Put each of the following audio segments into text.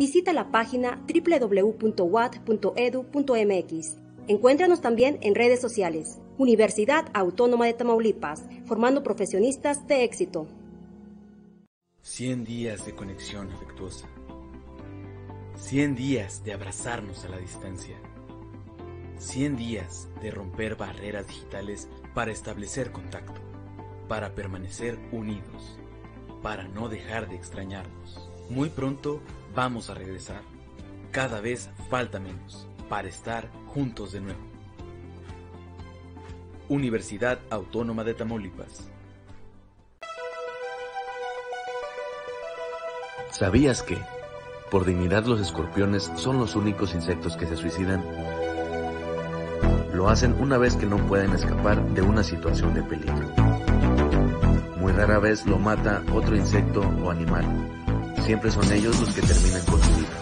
visita la página www.wat.edu.mx. Encuéntranos también en redes sociales. Universidad Autónoma de Tamaulipas, formando profesionistas de éxito. 100 días de conexión afectuosa. 100 días de abrazarnos a la distancia. 100 días de romper barreras digitales para establecer contacto, para permanecer unidos, para no dejar de extrañarnos. Muy pronto vamos a regresar. Cada vez falta menos para estar juntos de nuevo. Universidad Autónoma de Tamaulipas. ¿Sabías que, por dignidad, los escorpiones son los únicos insectos que se suicidan? Lo hacen una vez que no pueden escapar de una situación de peligro. Muy rara vez lo mata otro insecto o animal siempre son ellos los que terminan con su vida.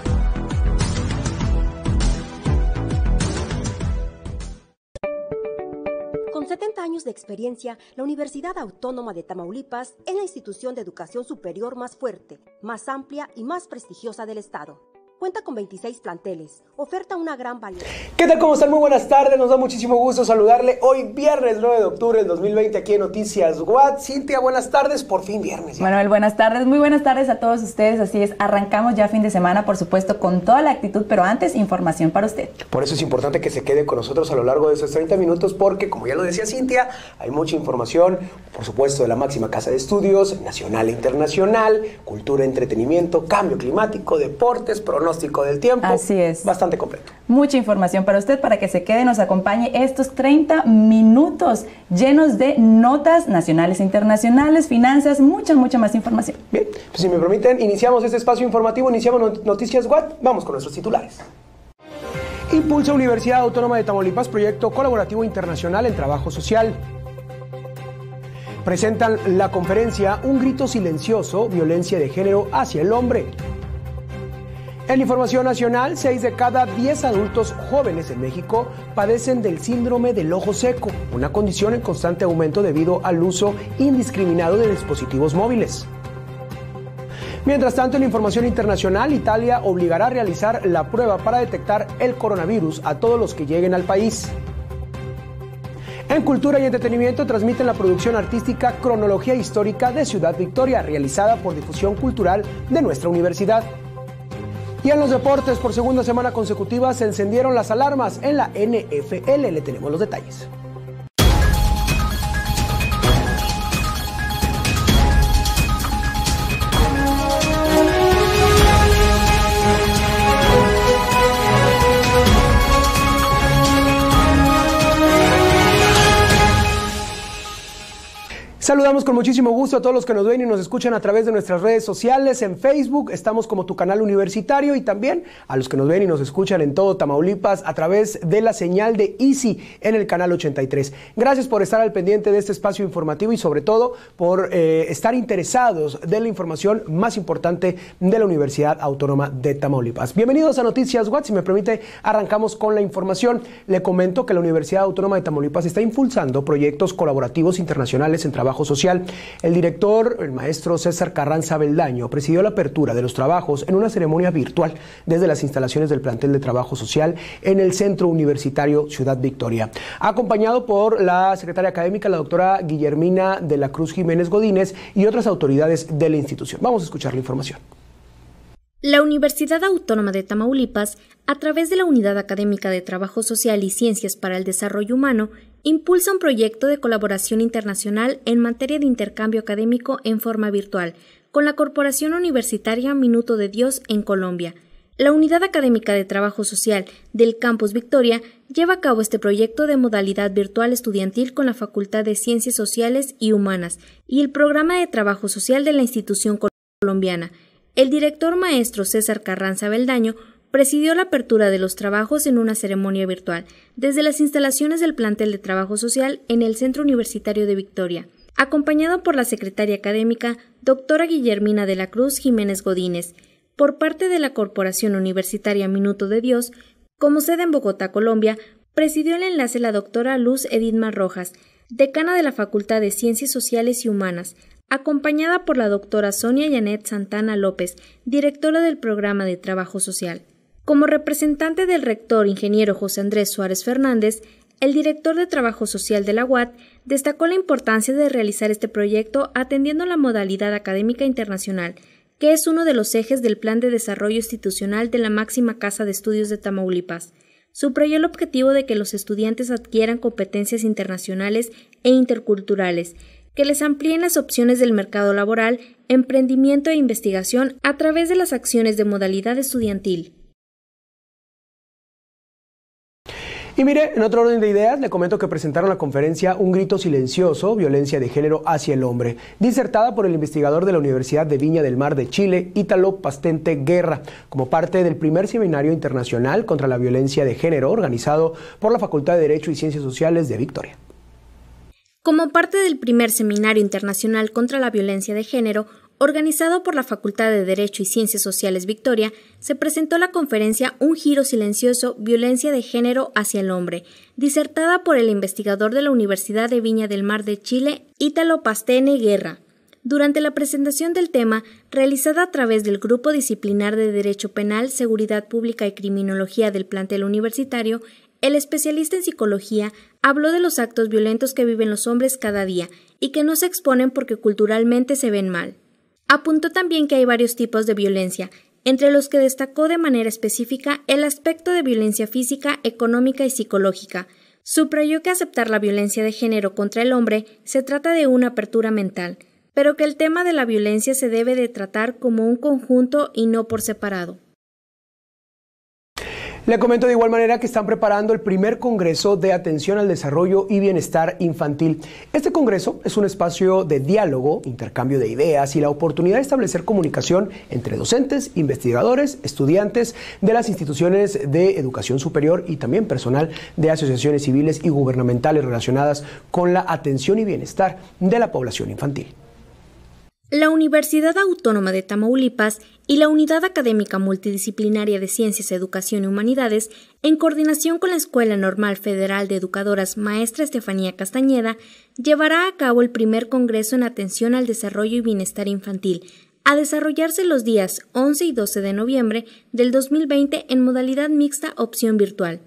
Con 70 años de experiencia, la Universidad Autónoma de Tamaulipas es la institución de educación superior más fuerte, más amplia y más prestigiosa del Estado. Cuenta con 26 planteles. Oferta una gran variedad. ¿Qué tal? ¿Cómo están? Muy buenas tardes. Nos da muchísimo gusto saludarle hoy viernes 9 de octubre del 2020 aquí en Noticias Guad. Cintia, buenas tardes. Por fin viernes. bueno Manuel, buenas tardes. Muy buenas tardes a todos ustedes. Así es, arrancamos ya fin de semana, por supuesto, con toda la actitud, pero antes información para usted. Por eso es importante que se quede con nosotros a lo largo de esos 30 minutos porque, como ya lo decía Cintia, hay mucha información, por supuesto, de la máxima casa de estudios, nacional e internacional, cultura, entretenimiento, cambio climático, deportes, pronósticos del tiempo. Así es. Bastante completo. Mucha información para usted, para que se quede, nos acompañe estos 30 minutos llenos de notas nacionales e internacionales, finanzas, mucha, mucha más información. Bien, pues si me permiten, iniciamos este espacio informativo, iniciamos Noticias What, vamos con nuestros titulares. Impulsa Universidad Autónoma de Tamaulipas proyecto colaborativo internacional en trabajo social. Presentan la conferencia Un grito silencioso, violencia de género hacia el hombre. En información nacional, 6 de cada 10 adultos jóvenes en México padecen del síndrome del ojo seco, una condición en constante aumento debido al uso indiscriminado de dispositivos móviles. Mientras tanto, en información internacional, Italia obligará a realizar la prueba para detectar el coronavirus a todos los que lleguen al país. En Cultura y Entretenimiento transmiten la producción artística Cronología Histórica de Ciudad Victoria, realizada por Difusión Cultural de nuestra universidad. Y en los deportes, por segunda semana consecutiva, se encendieron las alarmas en la NFL. Le tenemos los detalles. Saludamos con muchísimo gusto a todos los que nos ven y nos escuchan a través de nuestras redes sociales, en Facebook, estamos como tu canal universitario y también a los que nos ven y nos escuchan en todo Tamaulipas a través de la señal de Easy en el canal 83. Gracias por estar al pendiente de este espacio informativo y sobre todo por eh, estar interesados de la información más importante de la Universidad Autónoma de Tamaulipas. Bienvenidos a Noticias Watts si me permite, arrancamos con la información. Le comento que la Universidad Autónoma de Tamaulipas está impulsando proyectos colaborativos internacionales en trabajo Social, el director, el maestro César Carranza Beldaño, presidió la apertura de los trabajos en una ceremonia virtual desde las instalaciones del plantel de Trabajo Social en el Centro Universitario Ciudad Victoria, acompañado por la secretaria académica, la doctora Guillermina de la Cruz Jiménez Godínez y otras autoridades de la institución. Vamos a escuchar la información. La Universidad Autónoma de Tamaulipas, a través de la Unidad Académica de Trabajo Social y Ciencias para el Desarrollo Humano, impulsa un proyecto de colaboración internacional en materia de intercambio académico en forma virtual con la Corporación Universitaria Minuto de Dios en Colombia. La Unidad Académica de Trabajo Social del Campus Victoria lleva a cabo este proyecto de modalidad virtual estudiantil con la Facultad de Ciencias Sociales y Humanas y el Programa de Trabajo Social de la institución colombiana. El director maestro César Carranza Beldaño presidió la apertura de los trabajos en una ceremonia virtual desde las instalaciones del plantel de trabajo social en el Centro Universitario de Victoria, acompañado por la secretaria académica doctora Guillermina de la Cruz Jiménez Godínez, por parte de la Corporación Universitaria Minuto de Dios, como sede en Bogotá, Colombia, presidió el enlace la doctora Luz Edith Rojas, decana de la Facultad de Ciencias Sociales y Humanas, acompañada por la doctora Sonia Janet Santana López, directora del programa de trabajo social. Como representante del rector ingeniero José Andrés Suárez Fernández, el director de Trabajo Social de la UAT destacó la importancia de realizar este proyecto atendiendo la modalidad académica internacional, que es uno de los ejes del Plan de Desarrollo Institucional de la máxima Casa de Estudios de Tamaulipas. Suprayó el objetivo de que los estudiantes adquieran competencias internacionales e interculturales, que les amplíen las opciones del mercado laboral, emprendimiento e investigación a través de las acciones de modalidad estudiantil. Y mire, en otro orden de ideas, le comento que presentaron la conferencia Un grito silencioso, violencia de género hacia el hombre, disertada por el investigador de la Universidad de Viña del Mar de Chile, Ítalo Pastente Guerra, como parte del primer seminario internacional contra la violencia de género organizado por la Facultad de Derecho y Ciencias Sociales de Victoria. Como parte del primer seminario internacional contra la violencia de género, organizado por la Facultad de Derecho y Ciencias Sociales Victoria, se presentó la conferencia Un giro silencioso, violencia de género hacia el hombre, disertada por el investigador de la Universidad de Viña del Mar de Chile, Ítalo Pastene Guerra. Durante la presentación del tema, realizada a través del Grupo Disciplinar de Derecho Penal, Seguridad Pública y Criminología del plantel universitario, el especialista en psicología habló de los actos violentos que viven los hombres cada día y que no se exponen porque culturalmente se ven mal. Apuntó también que hay varios tipos de violencia, entre los que destacó de manera específica el aspecto de violencia física, económica y psicológica. Suprayó que aceptar la violencia de género contra el hombre se trata de una apertura mental, pero que el tema de la violencia se debe de tratar como un conjunto y no por separado. Le comento de igual manera que están preparando el primer Congreso de Atención al Desarrollo y Bienestar Infantil. Este Congreso es un espacio de diálogo, intercambio de ideas y la oportunidad de establecer comunicación entre docentes, investigadores, estudiantes de las instituciones de educación superior y también personal de asociaciones civiles y gubernamentales relacionadas con la atención y bienestar de la población infantil. La Universidad Autónoma de Tamaulipas y la Unidad Académica Multidisciplinaria de Ciencias, Educación y Humanidades, en coordinación con la Escuela Normal Federal de Educadoras Maestra Estefanía Castañeda, llevará a cabo el primer Congreso en Atención al Desarrollo y Bienestar Infantil, a desarrollarse los días 11 y 12 de noviembre del 2020 en modalidad mixta opción virtual.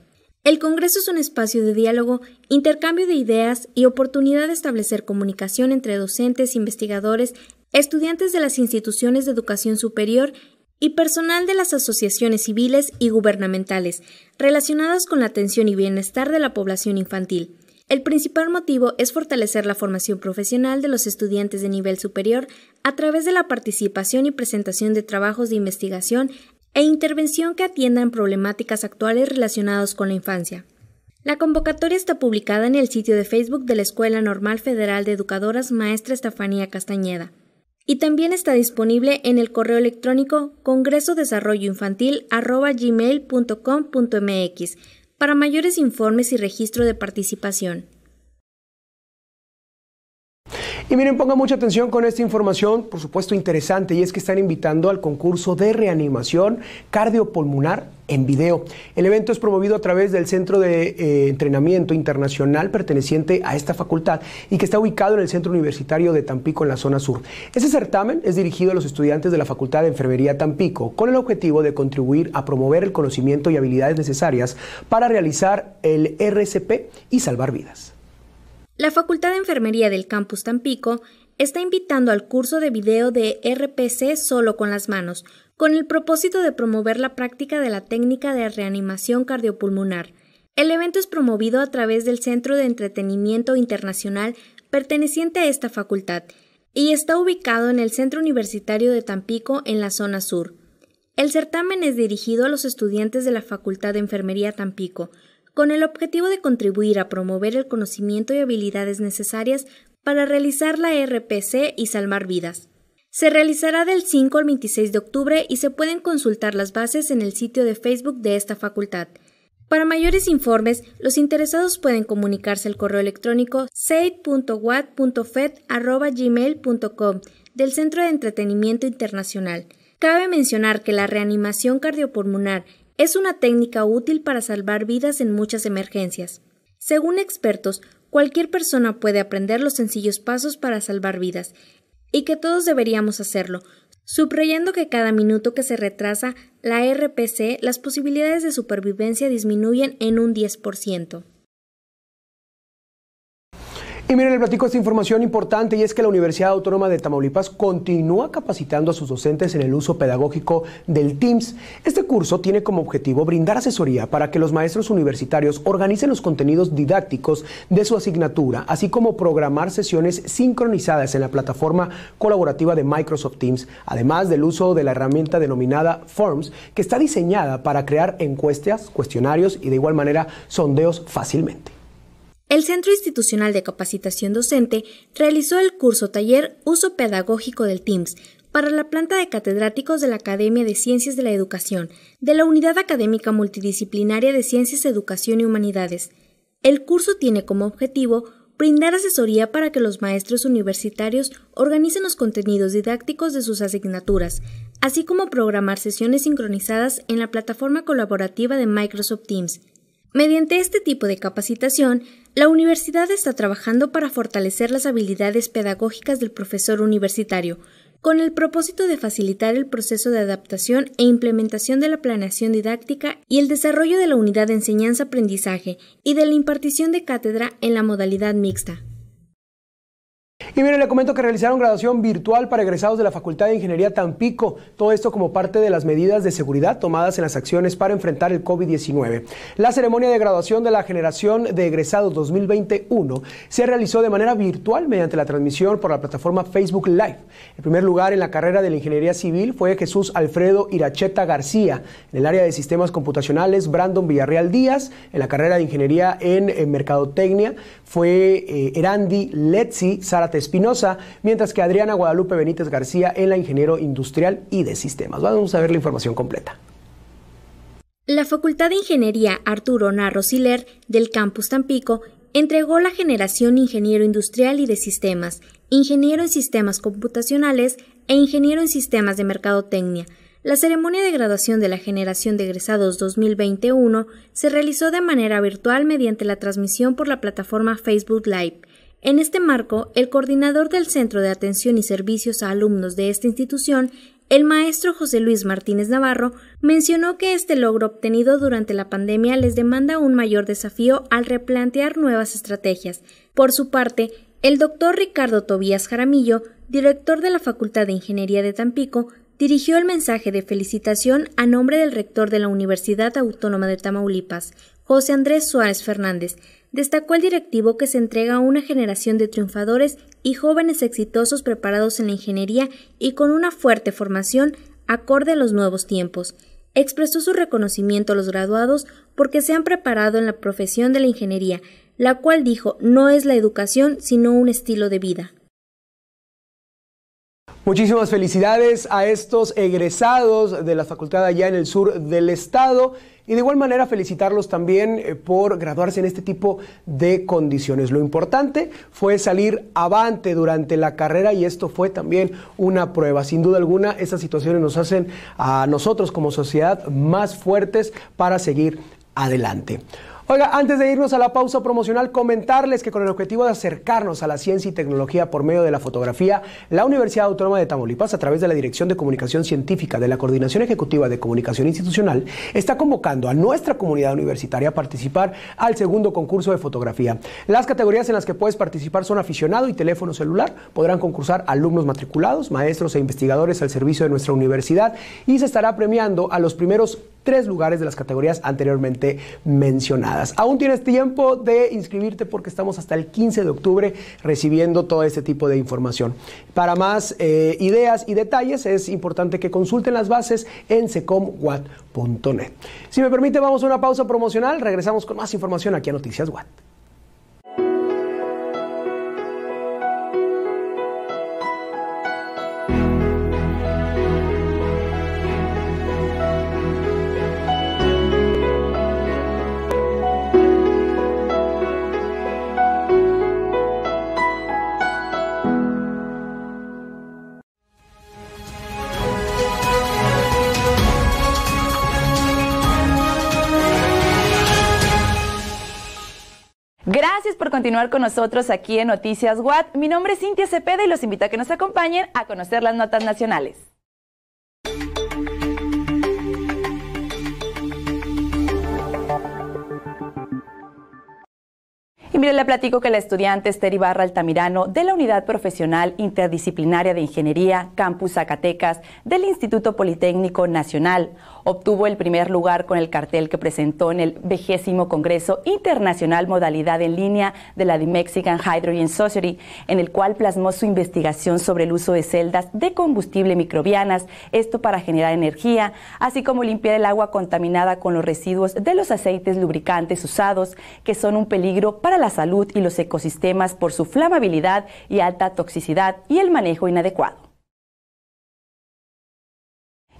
El Congreso es un espacio de diálogo, intercambio de ideas y oportunidad de establecer comunicación entre docentes, investigadores estudiantes de las instituciones de educación superior y personal de las asociaciones civiles y gubernamentales relacionadas con la atención y bienestar de la población infantil. El principal motivo es fortalecer la formación profesional de los estudiantes de nivel superior a través de la participación y presentación de trabajos de investigación e intervención que atiendan problemáticas actuales relacionadas con la infancia. La convocatoria está publicada en el sitio de Facebook de la Escuela Normal Federal de Educadoras Maestra Estefanía Castañeda. Y también está disponible en el correo electrónico congresodesarrolloinfantil.gmail.com.mx para mayores informes y registro de participación. Y miren, pongan mucha atención con esta información, por supuesto interesante, y es que están invitando al concurso de reanimación cardiopulmonar en video. El evento es promovido a través del Centro de eh, Entrenamiento Internacional perteneciente a esta facultad y que está ubicado en el Centro Universitario de Tampico en la zona sur. Este certamen es dirigido a los estudiantes de la Facultad de Enfermería Tampico con el objetivo de contribuir a promover el conocimiento y habilidades necesarias para realizar el RCP y salvar vidas. La Facultad de Enfermería del Campus Tampico está invitando al curso de video de RPC solo con las manos, con el propósito de promover la práctica de la técnica de reanimación cardiopulmonar. El evento es promovido a través del Centro de Entretenimiento Internacional perteneciente a esta facultad y está ubicado en el Centro Universitario de Tampico en la zona sur. El certamen es dirigido a los estudiantes de la Facultad de Enfermería Tampico, con el objetivo de contribuir a promover el conocimiento y habilidades necesarias para realizar la e RPC y salvar vidas. Se realizará del 5 al 26 de octubre y se pueden consultar las bases en el sitio de Facebook de esta facultad. Para mayores informes, los interesados pueden comunicarse al correo electrónico gmail.com del Centro de Entretenimiento Internacional. Cabe mencionar que la reanimación cardiopulmonar es una técnica útil para salvar vidas en muchas emergencias. Según expertos, cualquier persona puede aprender los sencillos pasos para salvar vidas, y que todos deberíamos hacerlo, subrayando que cada minuto que se retrasa la RPC, las posibilidades de supervivencia disminuyen en un 10%. Y miren, le platico esta información importante y es que la Universidad Autónoma de Tamaulipas continúa capacitando a sus docentes en el uso pedagógico del Teams. Este curso tiene como objetivo brindar asesoría para que los maestros universitarios organicen los contenidos didácticos de su asignatura, así como programar sesiones sincronizadas en la plataforma colaborativa de Microsoft Teams, además del uso de la herramienta denominada Forms, que está diseñada para crear encuestas, cuestionarios y de igual manera sondeos fácilmente el Centro Institucional de Capacitación Docente realizó el curso taller Uso Pedagógico del Teams para la planta de catedráticos de la Academia de Ciencias de la Educación, de la Unidad Académica Multidisciplinaria de Ciencias, Educación y Humanidades. El curso tiene como objetivo brindar asesoría para que los maestros universitarios organicen los contenidos didácticos de sus asignaturas, así como programar sesiones sincronizadas en la plataforma colaborativa de Microsoft Teams. Mediante este tipo de capacitación, la universidad está trabajando para fortalecer las habilidades pedagógicas del profesor universitario, con el propósito de facilitar el proceso de adaptación e implementación de la planeación didáctica y el desarrollo de la unidad de enseñanza-aprendizaje y de la impartición de cátedra en la modalidad mixta. Y miren, le comento que realizaron graduación virtual para egresados de la Facultad de Ingeniería Tampico, todo esto como parte de las medidas de seguridad tomadas en las acciones para enfrentar el COVID-19. La ceremonia de graduación de la generación de egresados 2021 se realizó de manera virtual mediante la transmisión por la plataforma Facebook Live. El primer lugar en la carrera de la Ingeniería Civil fue Jesús Alfredo Iracheta García, en el área de sistemas computacionales Brandon Villarreal Díaz, en la carrera de Ingeniería en, eh, Mercadotecnia fue eh, Erandi Letzi Sara Espinosa, mientras que Adriana Guadalupe Benítez García en la Ingeniero Industrial y de Sistemas. Vamos a ver la información completa. La Facultad de Ingeniería Arturo Narro Siler del Campus Tampico entregó la generación Ingeniero Industrial y de Sistemas, Ingeniero en Sistemas Computacionales e Ingeniero en Sistemas de Mercadotecnia. La ceremonia de graduación de la generación de egresados 2021 se realizó de manera virtual mediante la transmisión por la plataforma Facebook Live. En este marco, el coordinador del Centro de Atención y Servicios a Alumnos de esta institución, el maestro José Luis Martínez Navarro, mencionó que este logro obtenido durante la pandemia les demanda un mayor desafío al replantear nuevas estrategias. Por su parte, el doctor Ricardo Tobías Jaramillo, director de la Facultad de Ingeniería de Tampico, dirigió el mensaje de felicitación a nombre del rector de la Universidad Autónoma de Tamaulipas, José Andrés Suárez Fernández, destacó el directivo que se entrega a una generación de triunfadores y jóvenes exitosos preparados en la ingeniería y con una fuerte formación acorde a los nuevos tiempos. Expresó su reconocimiento a los graduados porque se han preparado en la profesión de la ingeniería, la cual dijo no es la educación sino un estilo de vida. Muchísimas felicidades a estos egresados de la facultad allá en el sur del estado y de igual manera felicitarlos también eh, por graduarse en este tipo de condiciones. Lo importante fue salir avante durante la carrera y esto fue también una prueba. Sin duda alguna, estas situaciones nos hacen a nosotros como sociedad más fuertes para seguir adelante. Oiga, antes de irnos a la pausa promocional, comentarles que con el objetivo de acercarnos a la ciencia y tecnología por medio de la fotografía, la Universidad Autónoma de Tamaulipas, a través de la Dirección de Comunicación Científica de la Coordinación Ejecutiva de Comunicación Institucional, está convocando a nuestra comunidad universitaria a participar al segundo concurso de fotografía. Las categorías en las que puedes participar son aficionado y teléfono celular. Podrán concursar alumnos matriculados, maestros e investigadores al servicio de nuestra universidad y se estará premiando a los primeros tres lugares de las categorías anteriormente mencionadas. Aún tienes tiempo de inscribirte porque estamos hasta el 15 de octubre recibiendo todo este tipo de información. Para más eh, ideas y detalles es importante que consulten las bases en secomwatt.net. Si me permite, vamos a una pausa promocional. Regresamos con más información aquí a Noticias Watt. continuar con nosotros aquí en Noticias Watt. Mi nombre es Cintia Cepeda y los invito a que nos acompañen a conocer las notas nacionales. Y mire, le platico que la estudiante Esther Ibarra Altamirano de la Unidad Profesional Interdisciplinaria de Ingeniería Campus Zacatecas del Instituto Politécnico Nacional obtuvo el primer lugar con el cartel que presentó en el vigésimo Congreso Internacional Modalidad en Línea de la The Mexican Hydrogen Society, en el cual plasmó su investigación sobre el uso de celdas de combustible microbianas, esto para generar energía, así como limpiar el agua contaminada con los residuos de los aceites lubricantes usados, que son un peligro para la salud y los ecosistemas por su flamabilidad y alta toxicidad y el manejo inadecuado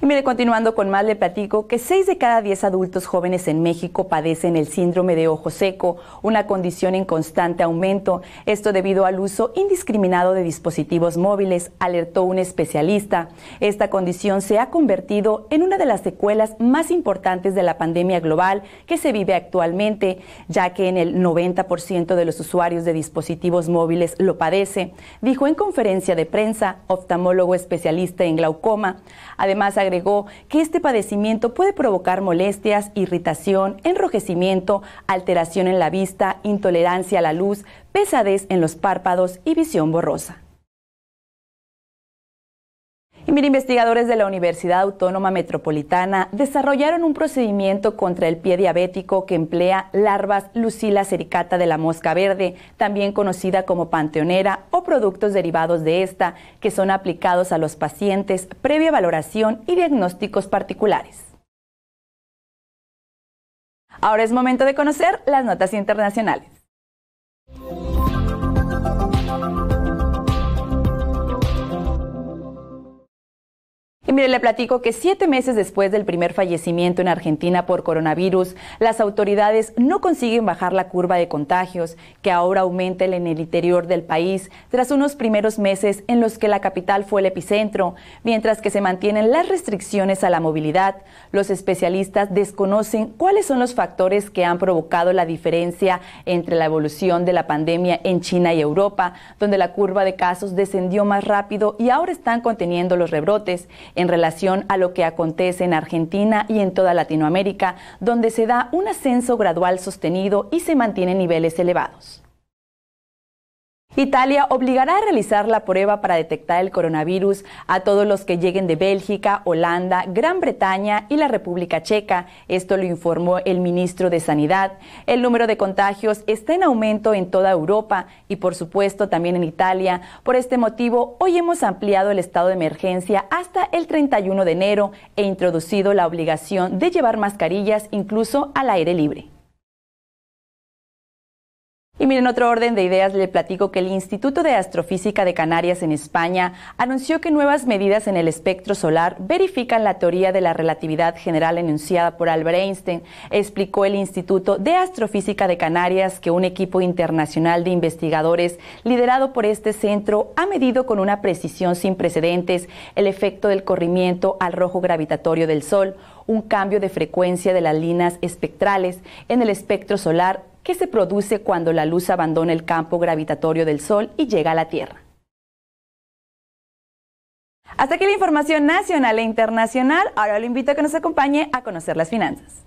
mire, continuando con más, le platico que 6 de cada 10 adultos jóvenes en México padecen el síndrome de ojo seco, una condición en constante aumento. Esto debido al uso indiscriminado de dispositivos móviles, alertó un especialista. Esta condición se ha convertido en una de las secuelas más importantes de la pandemia global que se vive actualmente, ya que en el 90% de los usuarios de dispositivos móviles lo padece, dijo en conferencia de prensa oftalmólogo especialista en glaucoma. Además, agregó que este padecimiento puede provocar molestias, irritación, enrojecimiento, alteración en la vista, intolerancia a la luz, pesadez en los párpados y visión borrosa investigadores de la Universidad Autónoma Metropolitana desarrollaron un procedimiento contra el pie diabético que emplea larvas Lucila sericata de la mosca verde, también conocida como panteonera, o productos derivados de esta, que son aplicados a los pacientes previa valoración y diagnósticos particulares. Ahora es momento de conocer las notas internacionales. mire, le platico que siete meses después del primer fallecimiento en Argentina por coronavirus, las autoridades no consiguen bajar la curva de contagios, que ahora aumenta en el interior del país, tras unos primeros meses en los que la capital fue el epicentro, mientras que se mantienen las restricciones a la movilidad. Los especialistas desconocen cuáles son los factores que han provocado la diferencia entre la evolución de la pandemia en China y Europa, donde la curva de casos descendió más rápido y ahora están conteniendo los rebrotes en relación a lo que acontece en Argentina y en toda Latinoamérica, donde se da un ascenso gradual sostenido y se mantienen niveles elevados. Italia obligará a realizar la prueba para detectar el coronavirus a todos los que lleguen de Bélgica, Holanda, Gran Bretaña y la República Checa. Esto lo informó el ministro de Sanidad. El número de contagios está en aumento en toda Europa y por supuesto también en Italia. Por este motivo, hoy hemos ampliado el estado de emergencia hasta el 31 de enero e introducido la obligación de llevar mascarillas incluso al aire libre. Y miren, otro orden de ideas le platico que el Instituto de Astrofísica de Canarias en España anunció que nuevas medidas en el espectro solar verifican la teoría de la relatividad general enunciada por Albert Einstein. Explicó el Instituto de Astrofísica de Canarias que un equipo internacional de investigadores liderado por este centro ha medido con una precisión sin precedentes el efecto del corrimiento al rojo gravitatorio del Sol, un cambio de frecuencia de las líneas espectrales en el espectro solar se produce cuando la luz abandona el campo gravitatorio del Sol y llega a la Tierra. Hasta aquí la información nacional e internacional. Ahora lo invito a que nos acompañe a conocer las finanzas.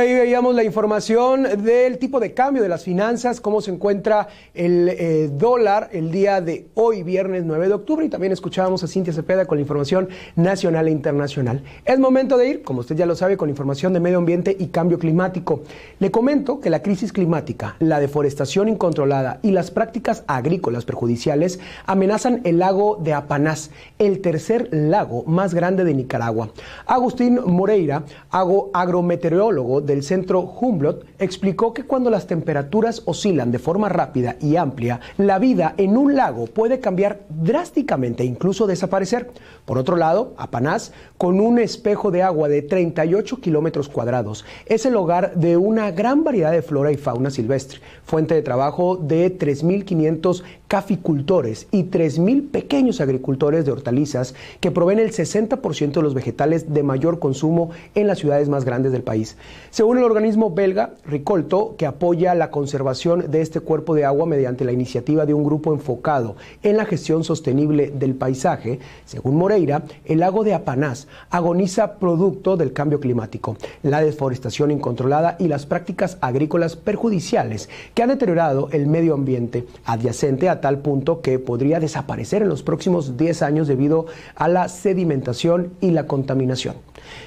ahí veíamos la información del tipo de cambio de las finanzas, cómo se encuentra el eh, dólar el día de hoy, viernes 9 de octubre, y también escuchábamos a Cintia Cepeda con la información nacional e internacional. Es momento de ir, como usted ya lo sabe, con información de medio ambiente y cambio climático. Le comento que la crisis climática, la deforestación incontrolada y las prácticas agrícolas perjudiciales amenazan el lago de Apanás, el tercer lago más grande de Nicaragua. Agustín Moreira, agrometeorólogo del centro Humboldt explicó que cuando las temperaturas oscilan de forma rápida y amplia, la vida en un lago puede cambiar drásticamente e incluso desaparecer. Por otro lado, Apanás, con un espejo de agua de 38 kilómetros cuadrados, es el hogar de una gran variedad de flora y fauna silvestre, fuente de trabajo de 3.500 caficultores y 3.000 pequeños agricultores de hortalizas que proveen el 60% de los vegetales de mayor consumo en las ciudades más grandes del país. Según el organismo belga Ricolto, que apoya la conservación de este cuerpo de agua mediante la iniciativa de un grupo enfocado en la gestión sostenible del paisaje, según Moreira, el lago de Apanás agoniza producto del cambio climático, la deforestación incontrolada y las prácticas agrícolas perjudiciales que han deteriorado el medio ambiente adyacente a tal punto que podría desaparecer en los próximos 10 años debido a la sedimentación y la contaminación.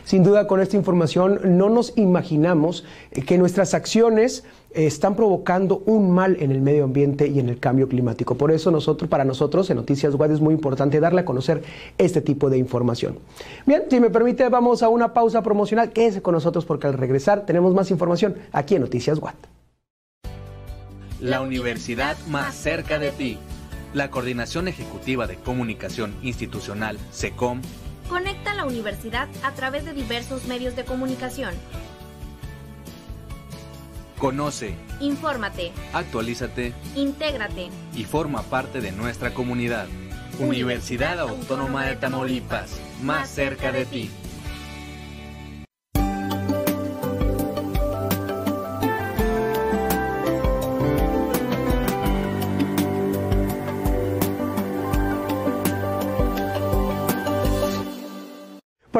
Sin duda, con esta información no nos imaginamos imaginamos eh, que nuestras acciones eh, están provocando un mal en el medio ambiente y en el cambio climático. Por eso nosotros, para nosotros en Noticias WAT es muy importante darle a conocer este tipo de información. Bien, si me permite, vamos a una pausa promocional. Quédese con nosotros porque al regresar tenemos más información aquí en Noticias Watt. La universidad más cerca de ti. La Coordinación Ejecutiva de Comunicación Institucional, SECOM, conecta a la universidad a través de diversos medios de comunicación Conoce, infórmate, actualízate, intégrate y forma parte de nuestra comunidad. Universidad Autónoma de Tamaulipas, más cerca de ti.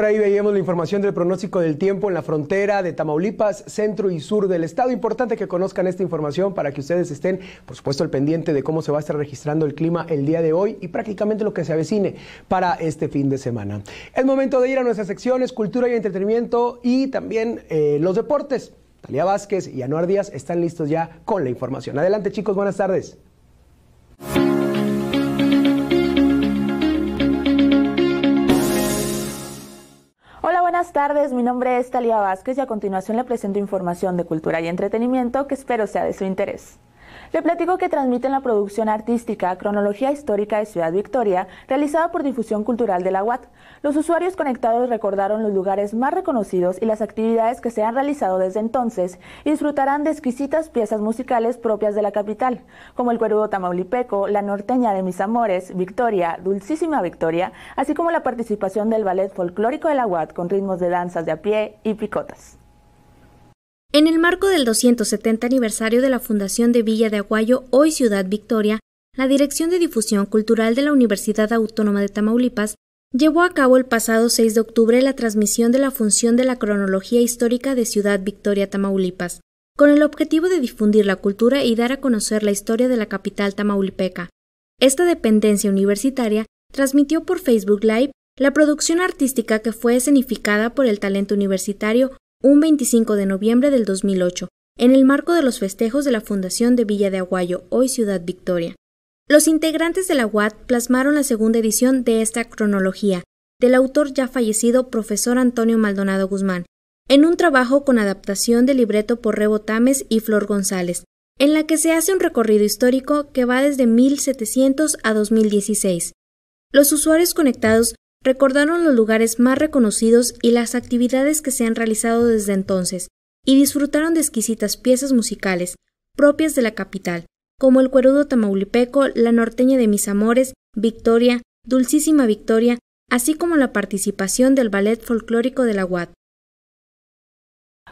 por ahí veíamos la información del pronóstico del tiempo en la frontera de Tamaulipas, centro y sur del estado. Importante que conozcan esta información para que ustedes estén, por supuesto, al pendiente de cómo se va a estar registrando el clima el día de hoy y prácticamente lo que se avecine para este fin de semana. Es momento de ir a nuestras secciones cultura y entretenimiento y también eh, los deportes. Talía Vázquez y Anuar Díaz están listos ya con la información. Adelante chicos, buenas tardes. buenas tardes, mi nombre es Talía Vázquez y a continuación le presento información de cultura y entretenimiento que espero sea de su interés. Le platico que transmiten la producción artística Cronología Histórica de Ciudad Victoria, realizada por Difusión Cultural de la UAT. Los usuarios conectados recordaron los lugares más reconocidos y las actividades que se han realizado desde entonces y disfrutarán de exquisitas piezas musicales propias de la capital, como el cuerudo tamaulipeco, la norteña de mis amores, Victoria, Dulcísima Victoria, así como la participación del ballet folclórico de la UAT con ritmos de danzas de a pie y picotas. En el marco del 270 aniversario de la fundación de Villa de Aguayo, hoy Ciudad Victoria, la Dirección de Difusión Cultural de la Universidad Autónoma de Tamaulipas llevó a cabo el pasado 6 de octubre la transmisión de la función de la cronología histórica de Ciudad Victoria, Tamaulipas, con el objetivo de difundir la cultura y dar a conocer la historia de la capital tamaulipeca. Esta dependencia universitaria transmitió por Facebook Live la producción artística que fue escenificada por el talento universitario un 25 de noviembre del 2008, en el marco de los festejos de la Fundación de Villa de Aguayo, hoy Ciudad Victoria. Los integrantes de la UAT plasmaron la segunda edición de esta cronología, del autor ya fallecido profesor Antonio Maldonado Guzmán, en un trabajo con adaptación de libreto por Rebo Tames y Flor González, en la que se hace un recorrido histórico que va desde 1700 a 2016. Los usuarios conectados Recordaron los lugares más reconocidos y las actividades que se han realizado desde entonces, y disfrutaron de exquisitas piezas musicales propias de la capital, como el cuerudo tamaulipeco, la norteña de mis amores, Victoria, Dulcísima Victoria, así como la participación del ballet folclórico de la UAT.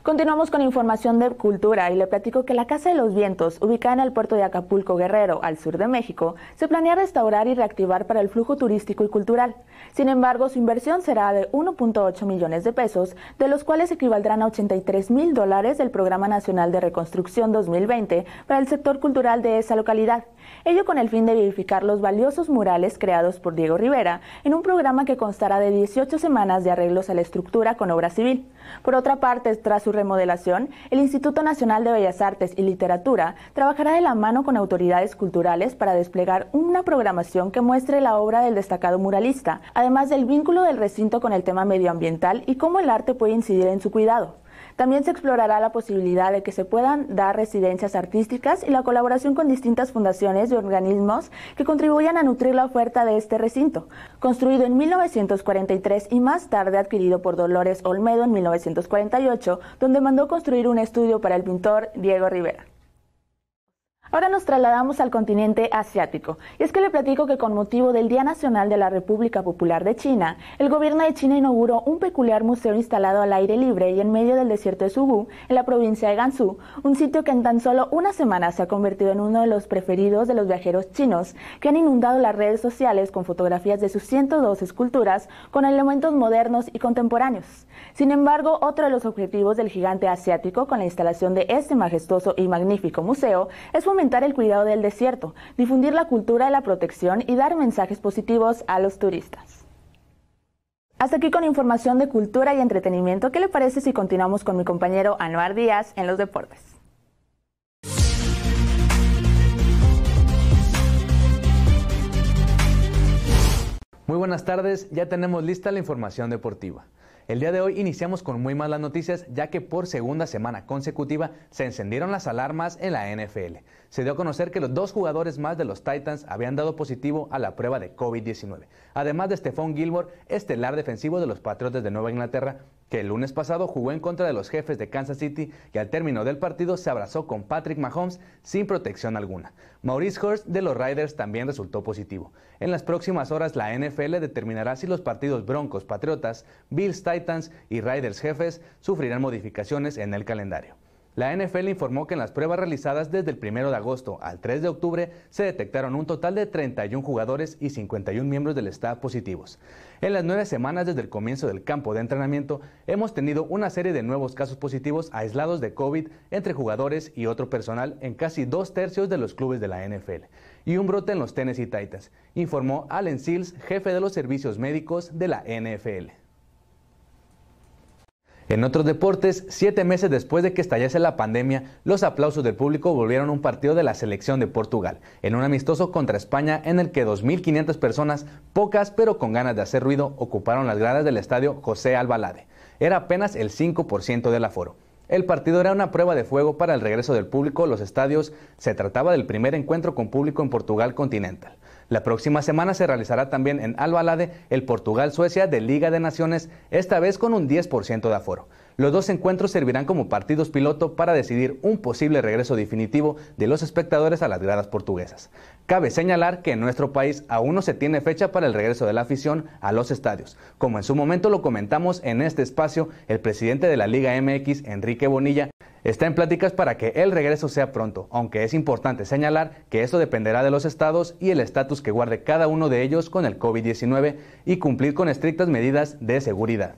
Continuamos con información de cultura y le platico que la Casa de los Vientos, ubicada en el puerto de Acapulco Guerrero, al sur de México, se planea restaurar y reactivar para el flujo turístico y cultural. Sin embargo, su inversión será de 1.8 millones de pesos, de los cuales equivaldrán a 83 mil dólares del Programa Nacional de Reconstrucción 2020 para el sector cultural de esa localidad ello con el fin de verificar los valiosos murales creados por Diego Rivera en un programa que constará de 18 semanas de arreglos a la estructura con obra civil. Por otra parte, tras su remodelación, el Instituto Nacional de Bellas Artes y Literatura trabajará de la mano con autoridades culturales para desplegar una programación que muestre la obra del destacado muralista, además del vínculo del recinto con el tema medioambiental y cómo el arte puede incidir en su cuidado. También se explorará la posibilidad de que se puedan dar residencias artísticas y la colaboración con distintas fundaciones y organismos que contribuyan a nutrir la oferta de este recinto. Construido en 1943 y más tarde adquirido por Dolores Olmedo en 1948, donde mandó construir un estudio para el pintor Diego Rivera. Ahora nos trasladamos al continente asiático. Y es que le platico que con motivo del Día Nacional de la República Popular de China, el gobierno de China inauguró un peculiar museo instalado al aire libre y en medio del desierto de Subú, en la provincia de Gansu, un sitio que en tan solo una semana se ha convertido en uno de los preferidos de los viajeros chinos, que han inundado las redes sociales con fotografías de sus 102 esculturas con elementos modernos y contemporáneos. Sin embargo, otro de los objetivos del gigante asiático con la instalación de este majestuoso y magnífico museo es un fomentar el cuidado del desierto, difundir la cultura de la protección y dar mensajes positivos a los turistas. Hasta aquí con información de cultura y entretenimiento. ¿Qué le parece si continuamos con mi compañero Anuar Díaz en los deportes? Muy buenas tardes, ya tenemos lista la información deportiva. El día de hoy iniciamos con muy malas noticias ya que por segunda semana consecutiva se encendieron las alarmas en la NFL. Se dio a conocer que los dos jugadores más de los Titans habían dado positivo a la prueba de COVID-19. Además de Stephon Gilmore, estelar defensivo de los Patriotas de Nueva Inglaterra, que el lunes pasado jugó en contra de los jefes de Kansas City y al término del partido se abrazó con Patrick Mahomes sin protección alguna. Maurice Hurst de los Riders también resultó positivo. En las próximas horas la NFL determinará si los partidos Broncos Patriotas, Bills Titans y Riders Jefes sufrirán modificaciones en el calendario. La NFL informó que en las pruebas realizadas desde el 1 de agosto al 3 de octubre se detectaron un total de 31 jugadores y 51 miembros del staff positivos. En las nueve semanas desde el comienzo del campo de entrenamiento hemos tenido una serie de nuevos casos positivos aislados de COVID entre jugadores y otro personal en casi dos tercios de los clubes de la NFL y un brote en los Tennessee Titans, informó Allen Seals, jefe de los servicios médicos de la NFL. En otros deportes, siete meses después de que estallase la pandemia, los aplausos del público volvieron a un partido de la selección de Portugal, en un amistoso contra España en el que 2.500 personas, pocas pero con ganas de hacer ruido, ocuparon las gradas del estadio José Albalade. Era apenas el 5% del aforo. El partido era una prueba de fuego para el regreso del público a los estadios. Se trataba del primer encuentro con público en Portugal continental. La próxima semana se realizará también en Albalade el Portugal-Suecia de Liga de Naciones, esta vez con un 10% de aforo. Los dos encuentros servirán como partidos piloto para decidir un posible regreso definitivo de los espectadores a las gradas portuguesas. Cabe señalar que en nuestro país aún no se tiene fecha para el regreso de la afición a los estadios. Como en su momento lo comentamos en este espacio, el presidente de la Liga MX, Enrique Bonilla, Está en pláticas para que el regreso sea pronto, aunque es importante señalar que esto dependerá de los estados y el estatus que guarde cada uno de ellos con el COVID-19 y cumplir con estrictas medidas de seguridad.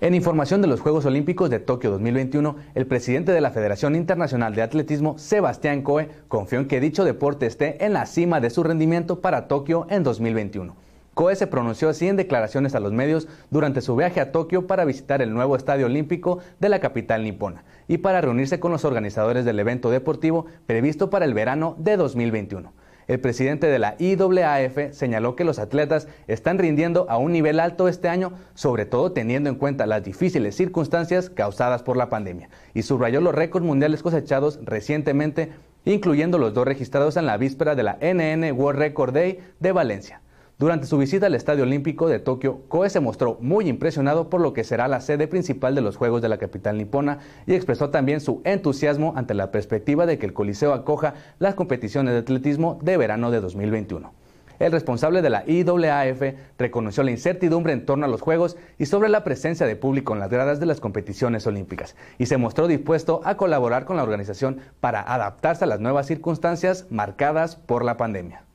En información de los Juegos Olímpicos de Tokio 2021, el presidente de la Federación Internacional de Atletismo, Sebastián Coe, confió en que dicho deporte esté en la cima de su rendimiento para Tokio en 2021. Coe se pronunció así en declaraciones a los medios durante su viaje a Tokio para visitar el nuevo estadio olímpico de la capital nipona y para reunirse con los organizadores del evento deportivo previsto para el verano de 2021. El presidente de la IAAF señaló que los atletas están rindiendo a un nivel alto este año, sobre todo teniendo en cuenta las difíciles circunstancias causadas por la pandemia, y subrayó los récords mundiales cosechados recientemente, incluyendo los dos registrados en la víspera de la NN World Record Day de Valencia. Durante su visita al Estadio Olímpico de Tokio, Koe se mostró muy impresionado por lo que será la sede principal de los Juegos de la capital nipona y expresó también su entusiasmo ante la perspectiva de que el Coliseo acoja las competiciones de atletismo de verano de 2021. El responsable de la IAAF reconoció la incertidumbre en torno a los Juegos y sobre la presencia de público en las gradas de las competiciones olímpicas y se mostró dispuesto a colaborar con la organización para adaptarse a las nuevas circunstancias marcadas por la pandemia.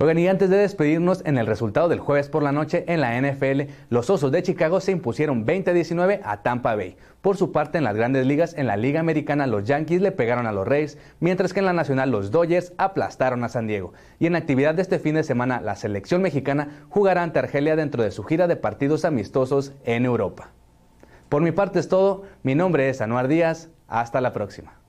Oigan, y antes de despedirnos en el resultado del jueves por la noche en la NFL, los Osos de Chicago se impusieron 20-19 a Tampa Bay. Por su parte, en las grandes ligas, en la Liga Americana, los Yankees le pegaron a los Reyes, mientras que en la Nacional, los Dodgers aplastaron a San Diego. Y en actividad de este fin de semana, la selección mexicana jugará ante Argelia dentro de su gira de partidos amistosos en Europa. Por mi parte es todo, mi nombre es Anuar Díaz, hasta la próxima.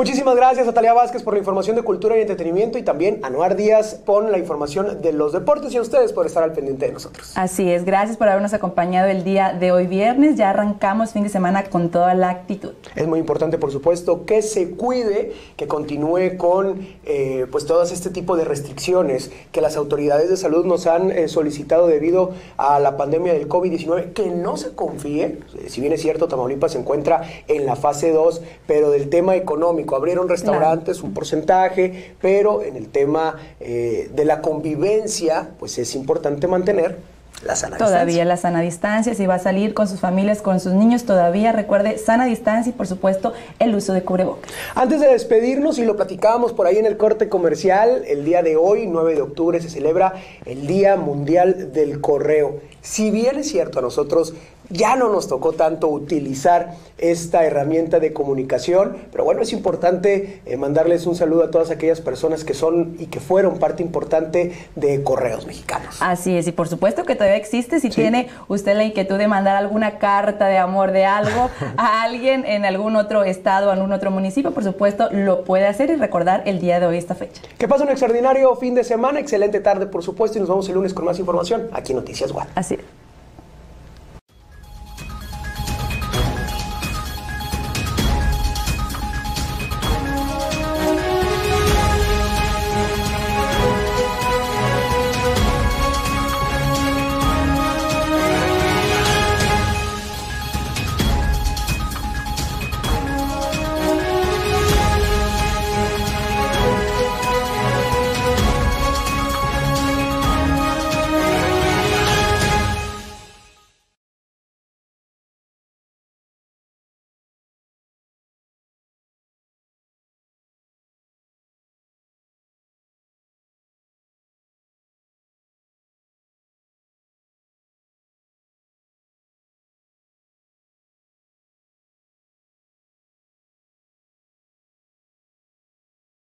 Muchísimas gracias a Talia Vázquez por la información de cultura y entretenimiento y también a Noar Díaz por la información de los deportes y a ustedes por estar al pendiente de nosotros. Así es, gracias por habernos acompañado el día de hoy viernes. Ya arrancamos fin de semana con toda la actitud. Es muy importante, por supuesto, que se cuide, que continúe con eh, pues todas este tipo de restricciones que las autoridades de salud nos han eh, solicitado debido a la pandemia del COVID-19, que no se confíe, si bien es cierto, Tamaulipas se encuentra en la fase 2, pero del tema económico Abrieron restaurantes, un porcentaje, pero en el tema eh, de la convivencia, pues es importante mantener la sana todavía la sana distancia, si va a salir con sus familias, con sus niños, todavía recuerde sana distancia y por supuesto el uso de cubrebocas. Antes de despedirnos, y lo platicábamos por ahí en el corte comercial, el día de hoy, 9 de octubre, se celebra el Día Mundial del Correo. Si bien es cierto, a nosotros ya no nos tocó tanto utilizar esta herramienta de comunicación, pero bueno, es importante eh, mandarles un saludo a todas aquellas personas que son y que fueron parte importante de Correos Mexicanos. Así es, y por supuesto que todavía existe, si tiene usted la inquietud de mandar alguna carta de amor de algo a alguien en algún otro estado, en algún otro municipio, por supuesto lo puede hacer y recordar el día de hoy esta fecha. Que pase un extraordinario fin de semana, excelente tarde por supuesto, y nos vemos el lunes con más información aquí en Noticias Guadalajara. Así es.